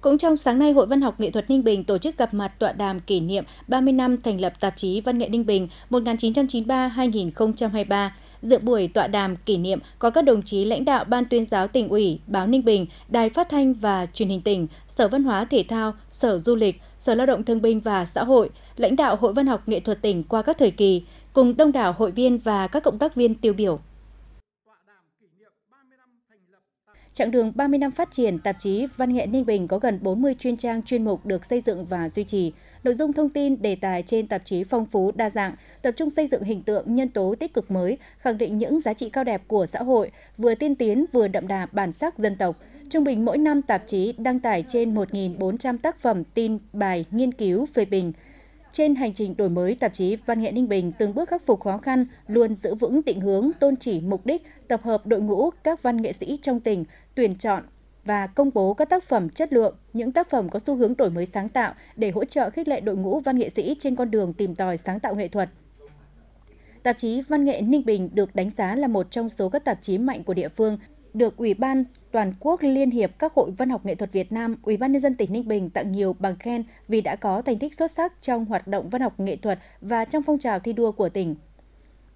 Cũng trong sáng nay, Hội Văn học Nghệ thuật Ninh Bình tổ chức gặp mặt tọa đàm kỷ niệm 30 năm thành lập tạp chí Văn nghệ Ninh Bình 1993-2023. Dự buổi tọa đàm kỷ niệm có các đồng chí lãnh đạo Ban tuyên giáo tỉnh ủy, báo Ninh Bình, Đài phát thanh và truyền hình tỉnh, Sở Văn hóa Thể thao, Sở Du lịch, Sở Lao động Thương binh và Xã hội, lãnh đạo Hội Văn học Nghệ thuật tỉnh qua các thời kỳ, cùng đông đảo hội viên và các cộng tác viên tiêu biểu. Chặng đường 30 năm phát triển, tạp chí Văn nghệ Ninh Bình có gần 40 chuyên trang chuyên mục được xây dựng và duy trì. Nội dung thông tin, đề tài trên tạp chí phong phú, đa dạng, tập trung xây dựng hình tượng nhân tố tích cực mới, khẳng định những giá trị cao đẹp của xã hội, vừa tiên tiến vừa đậm đà bản sắc dân tộc. Trung bình mỗi năm tạp chí đăng tải trên 1.400 tác phẩm tin, bài, nghiên cứu, phê bình – trên hành trình đổi mới, tạp chí Văn nghệ Ninh Bình từng bước khắc phục khó khăn, luôn giữ vững định hướng, tôn chỉ mục đích, tập hợp đội ngũ các văn nghệ sĩ trong tỉnh, tuyển chọn và công bố các tác phẩm chất lượng, những tác phẩm có xu hướng đổi mới sáng tạo để hỗ trợ khích lệ đội ngũ văn nghệ sĩ trên con đường tìm tòi sáng tạo nghệ thuật. Tạp chí Văn nghệ Ninh Bình được đánh giá là một trong số các tạp chí mạnh của địa phương được Ủy ban Toàn quốc Liên hiệp các hội văn học nghệ thuật Việt Nam, Ủy ban nhân dân tỉnh Ninh Bình tặng nhiều bằng khen vì đã có thành tích xuất sắc trong hoạt động văn học nghệ thuật và trong phong trào thi đua của tỉnh.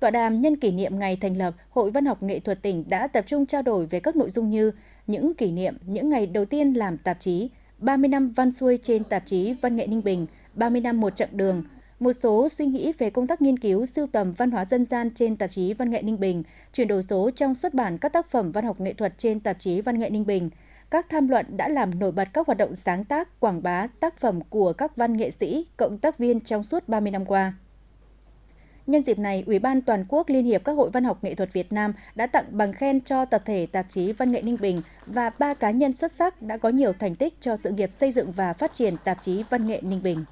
Tọa đàm nhân kỷ niệm ngày thành lập Hội Văn học nghệ thuật tỉnh đã tập trung trao đổi về các nội dung như những kỷ niệm những ngày đầu tiên làm tạp chí, 30 năm văn xuôi trên tạp chí Văn nghệ Ninh Bình, 30 năm một chặng đường, một số suy nghĩ về công tác nghiên cứu sưu tầm văn hóa dân gian trên tạp chí Văn nghệ Ninh Bình, chuyển đổi số trong xuất bản các tác phẩm văn học nghệ thuật trên tạp chí Văn nghệ Ninh Bình. Các tham luận đã làm nổi bật các hoạt động sáng tác, quảng bá tác phẩm của các văn nghệ sĩ, cộng tác viên trong suốt 30 năm qua. Nhân dịp này, Ủy ban Toàn quốc Liên hiệp các hội văn học nghệ thuật Việt Nam đã tặng bằng khen cho tập thể tạp chí Văn nghệ Ninh Bình và ba cá nhân xuất sắc đã có nhiều thành tích cho sự nghiệp xây dựng và phát triển tạp chí Văn nghệ Ninh Bình.